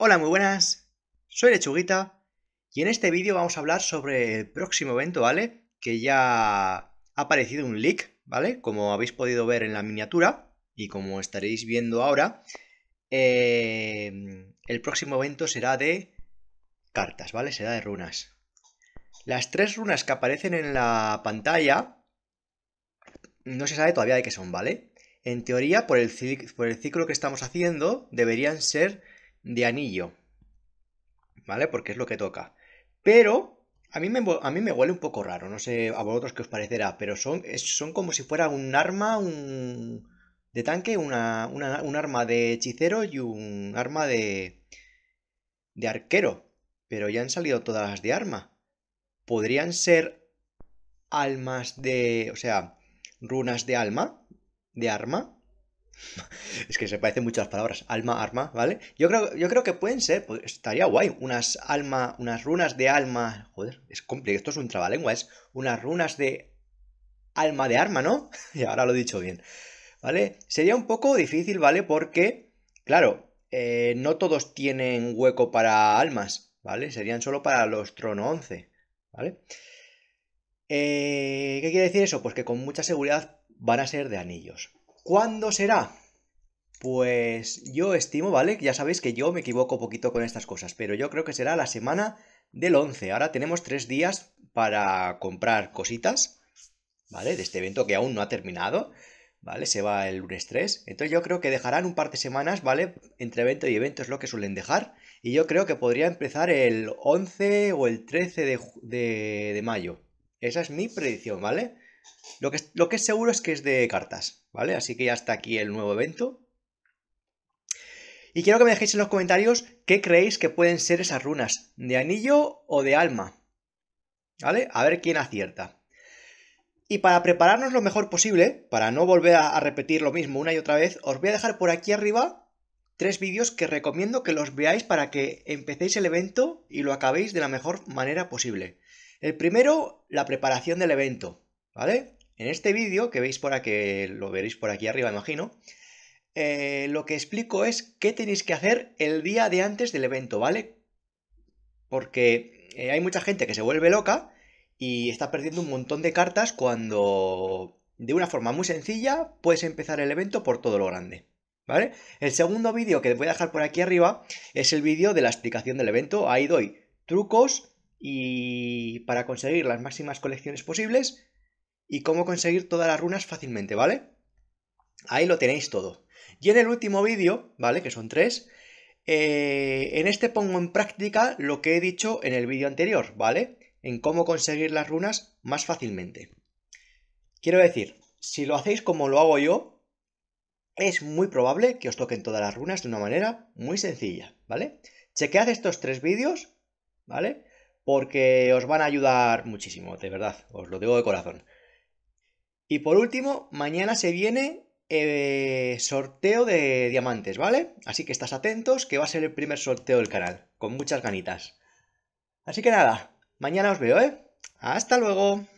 Hola, muy buenas. Soy Lechuguita y en este vídeo vamos a hablar sobre el próximo evento, ¿vale? Que ya ha aparecido un leak, ¿vale? Como habéis podido ver en la miniatura y como estaréis viendo ahora, eh, el próximo evento será de cartas, ¿vale? Será de runas. Las tres runas que aparecen en la pantalla no se sabe todavía de qué son, ¿vale? En teoría, por el ciclo que estamos haciendo, deberían ser de anillo. ¿Vale? Porque es lo que toca. Pero a mí me, a mí me huele un poco raro, no sé a vosotros qué os parecerá, pero son, son como si fuera un arma, un... de tanque, una, un arma de hechicero y un arma de... de arquero. Pero ya han salido todas las de arma. Podrían ser almas de... o sea, runas de alma, de arma que se parecen muchas palabras. Alma, arma, ¿vale? Yo creo, yo creo que pueden ser, pues, estaría guay, unas alma, unas runas de alma. Joder, es complicado, esto es un trabalengua, es unas runas de alma de arma, ¿no? y ahora lo he dicho bien. ¿Vale? Sería un poco difícil, ¿vale? Porque, claro, eh, no todos tienen hueco para almas, ¿vale? Serían solo para los trono 11, ¿vale? Eh, ¿Qué quiere decir eso? Pues que con mucha seguridad van a ser de anillos. ¿Cuándo será? Pues yo estimo, ¿vale? Ya sabéis que yo me equivoco un poquito con estas cosas, pero yo creo que será la semana del 11. Ahora tenemos tres días para comprar cositas, ¿vale? De este evento que aún no ha terminado, ¿vale? Se va el lunes 3. Entonces yo creo que dejarán un par de semanas, ¿vale? Entre evento y evento es lo que suelen dejar. Y yo creo que podría empezar el 11 o el 13 de, mayo. Esa es mi predicción, ¿vale? Lo que, lo que es seguro es que es de cartas, ¿vale? Así que ya está aquí el nuevo evento y quiero que me dejéis en los comentarios qué creéis que pueden ser esas runas, de anillo o de alma. ¿Vale? A ver quién acierta. Y para prepararnos lo mejor posible, para no volver a repetir lo mismo una y otra vez, os voy a dejar por aquí arriba tres vídeos que recomiendo que los veáis para que empecéis el evento y lo acabéis de la mejor manera posible. El primero, la preparación del evento, ¿vale? En este vídeo, que veis por aquí, lo veréis por aquí arriba, imagino, eh, lo que explico es qué tenéis que hacer el día de antes del evento, ¿vale? Porque eh, hay mucha gente que se vuelve loca y está perdiendo un montón de cartas cuando de una forma muy sencilla puedes empezar el evento por todo lo grande. ¿Vale? El segundo vídeo que voy a dejar por aquí arriba es el vídeo de la explicación del evento. Ahí doy trucos y para conseguir las máximas colecciones posibles y cómo conseguir todas las runas fácilmente, ¿vale? Ahí lo tenéis todo. Y en el último vídeo, ¿vale? Que son tres, eh, en este pongo en práctica lo que he dicho en el vídeo anterior, ¿vale? En cómo conseguir las runas más fácilmente. Quiero decir, si lo hacéis como lo hago yo, es muy probable que os toquen todas las runas de una manera muy sencilla, ¿vale? Chequead estos tres vídeos, ¿vale? Porque os van a ayudar muchísimo, de verdad, os lo digo de corazón. Y por último, mañana se viene eh, sorteo de diamantes, ¿vale? Así que estás atentos, que va a ser el primer sorteo del canal, con muchas ganitas. Así que nada, mañana os veo, ¿eh? Hasta luego.